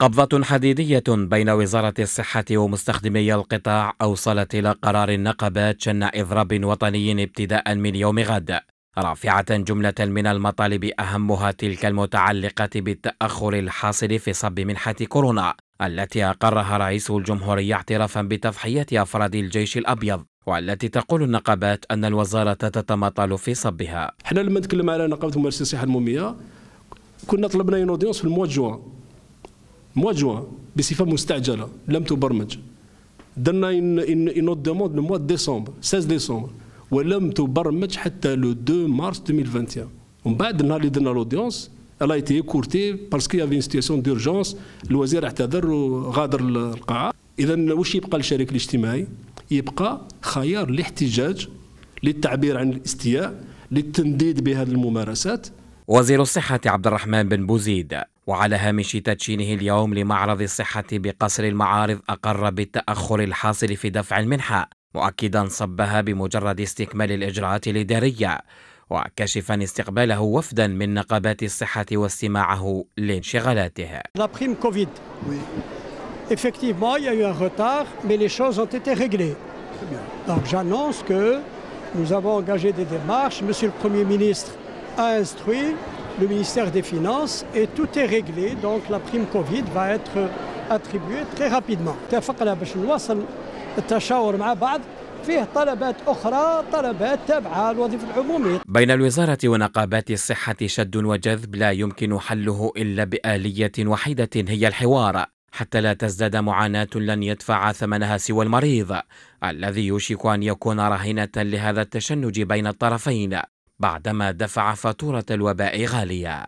قبضة حديدية بين وزارة الصحة ومستخدمي القطاع أوصلت إلى قرار النقابات شن إضراب وطني ابتداء من يوم غد رافعة جملة من المطالب أهمها تلك المتعلقة بالتأخر الحاصل في صب منحة كورونا التي أقرها رئيس الجمهورية اعترافا بتضحية أفراد الجيش الأبيض والتي تقول النقابات أن الوزارة تتمطل في صبها. احنا لما نتكلم على نقابة ممارسة الصحة المومية كنا طلبنا ينوديونس في الموا جوان جوان بصفه مستعجله لم تبرمج درنا ان ان ان دوموند لو موا ديسمبر 16 ديسمبر ولم تبرمج حتى لو 2 مارس 2021 ومن بعد النهار اللي درنا لودونس الا ايتي كورتي باسكو يافي سيتياسيون دورجونس الوزير اعتذر وغادر القاعه اذا واش يبقى للشريك الاجتماعي يبقى خيار الاحتجاج للتعبير عن الاستياء للتنديد بهذه الممارسات وزير الصحة عبد الرحمن بن بوزيد وعلى هامش تدشينه اليوم لمعرض الصحة بقصر المعارض أقر بالتأخر الحاصل في دفع المنحة مؤكدا صبها بمجرد استكمال الإجراءات الإدارية وكشفا استقباله وفدا من نقابات الصحة واستماعه لانشغالاته Effectivement, il y a eu un retard, mais les choses ont été réglées. Donc j'annonce que nous avons engagé des démarches. Monsieur le Premier ministre a instruit le ministère des Finances et tout est réglé. Donc la prime Covid va être attribuée très rapidement. اتفقنا باش نواصل التشاور مع بعض فيه طلبات أخرى طلبات تابعة للوظيفة العمومية بين الوزارة ونقابات الصحة شد وجذب لا يمكن حله إلا بآلية وحيدة هي الحوار حتى لا تزداد معاناة لن يدفع ثمنها سوى المريض الذي يوشك أن يكون رهينة لهذا التشنج بين الطرفين بعدما دفع فاتورة الوباء غالية